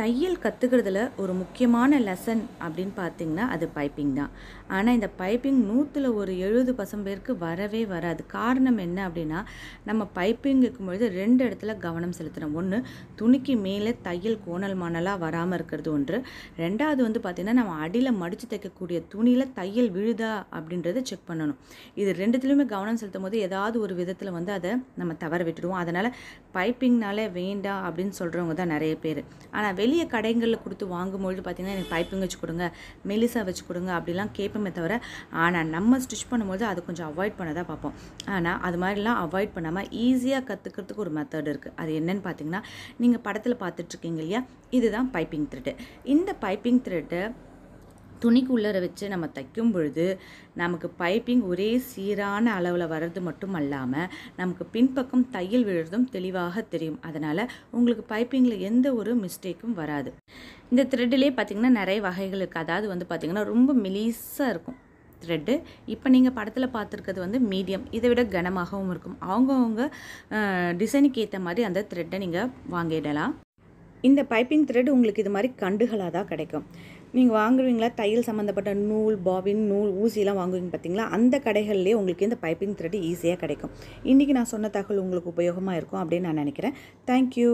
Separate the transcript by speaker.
Speaker 1: தையல் கற்றுக்கிறதுல ஒரு முக்கியமான லெசன் அப்படின்னு பார்த்தீங்கன்னா அது பைப்பிங் தான் ஆனால் இந்த பைப்பிங் நூற்றில் ஒரு எழுபது பசம் பேருக்கு வரவே வராது காரணம் என்ன அப்படின்னா நம்ம பைப்பிங் இருக்கும்பொழுது ரெண்டு இடத்துல கவனம் செலுத்துகிறோம் ஒன்று துணிக்கு மேலே தையல் கோணல் மணலாக வராமல் இருக்கிறது ஒன்று ரெண்டாவது வந்து பார்த்திங்கன்னா நம்ம அடியில் மடித்து தைக்கக்கூடிய துணியில் தையல் விழுதா அப்படின்றத செக் பண்ணணும் இது ரெண்டுத்துலேயுமே கவனம் செலுத்தும் போது ஏதாவது ஒரு விதத்தில் வந்து அதை நம்ம தவற விட்டுடுவோம் அதனால் பைப்பிங்னாலே வேண்டாம் அப்படின்னு சொல்கிறவங்க தான் நிறைய பேர் ஆனால் வெளி வெளியே கடைங்களில் கொடுத்து வாங்கும்பொழுது பார்த்திங்கன்னா எனக்கு பைப்பிங் வச்சு கொடுங்க மெலிசா வச்சு கொடுங்க அப்படிலாம் கேட்போமே தவிர ஆனால் நம்ம ஸ்டிச் பண்ணும்போது அது கொஞ்சம் அவாய்ட் பண்ண தான் பார்ப்போம் ஆனால் அது மாதிரிலாம் அவாய்ட் பண்ணாமல் ஈஸியாக கற்றுக்கிறதுக்கு ஒரு மெத்தட் இருக்குது அது என்னென்னு பார்த்தீங்கன்னா நீங்கள் படத்தில் பார்த்துட்ருக்கீங்க இல்லையா இதுதான் பைப்பிங் த்ரெட்டு இந்த பைப்பிங் த்ரெட்டு துணிக்குள்ளர வச்சு நம்ம தைக்கும் பொழுது நமக்கு பைப்பிங் ஒரே சீரான அளவில் வர்றது மட்டும் அல்லாமல் நமக்கு பின்பக்கம் தையல் விழுறதும் தெளிவாக தெரியும் அதனால் உங்களுக்கு பைப்பிங்கில் எந்த ஒரு மிஸ்டேக்கும் வராது இந்த த்ரெட்டிலே பார்த்திங்கன்னா நிறைய வகைகள் இருக்குது அதாவது வந்து பார்த்திங்கன்னா ரொம்ப மிலீஸாக இருக்கும் த்ரெட்டு இப்போ நீங்கள் படத்தில் பார்த்துருக்கிறது வந்து மீடியம் இதை விட கனமாகவும் இருக்கும் அவங்கவுங்க டிசைனுக்கு ஏற்ற மாதிரி அந்த த்ரெட்டை நீங்கள் வாங்கிடலாம் இந்த பைப்பிங் த்ரெட் உங்களுக்கு இது மாதிரி கண்டுகளாக தான் கிடைக்கும் நீங்கள் வாங்குவீங்களா தையல் சம்மந்தப்பட்ட நூல் பாபின் நூல் ஊசிலாம் வாங்குவீங்க பார்த்தீங்களா அந்த கடைகள்லேயே உங்களுக்கு இந்த பைப்பிங் த்ரெட் ஈஸியாக கிடைக்கும் இன்றைக்கி நான் சொன்ன தகவல் உங்களுக்கு உபயோகமாக இருக்கும் அப்படின்னு நான் நினைக்கிறேன் தேங்க்யூ